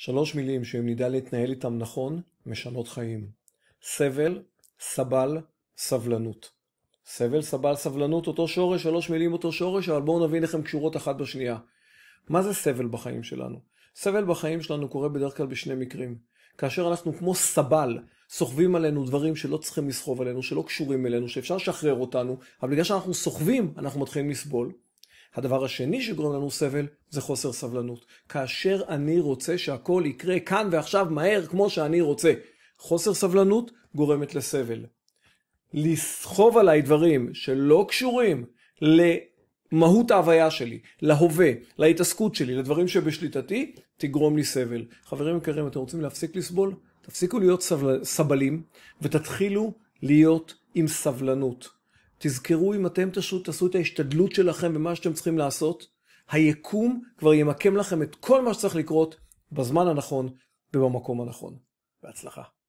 שלוש מילים שאם נדע להתנהל איתם נכון, משנות חיים. סבל, סבל, סבלנות. סבל, סבל, סבלנות, אותו שורש, שלוש מילים אותו שורש, אבל בואו נבין איך הן קשורות אחת בשנייה. מה זה סבל בחיים שלנו? סבל בחיים שלנו קורה בדרך כלל בשני מקרים. כאשר אנחנו כמו סבל, סוחבים עלינו דברים שלא צריכים לסחוב עלינו, שלא קשורים אלינו, שאפשר לשחרר אותנו, אבל בגלל שאנחנו סוחבים, אנחנו מתחילים לסבול. הדבר השני שגורם לנו סבל זה חוסר סבלנות. כאשר אני רוצה שהכל יקרה כאן ועכשיו מהר כמו שאני רוצה. חוסר סבלנות גורמת לסבל. לסחוב עליי דברים שלא קשורים למהות ההוויה שלי, להווה, להתעסקות שלי, לדברים שבשליטתי, תגרום לי סבל. חברים יקרים, אתם רוצים להפסיק לסבול? תפסיקו להיות סבל... סבלים ותתחילו להיות עם סבלנות. תזכרו אם אתם תעשו, תעשו את ההשתדלות שלכם ומה שאתם צריכים לעשות, היקום כבר ימקם לכם את כל מה שצריך לקרות בזמן הנכון ובמקום הנכון. בהצלחה.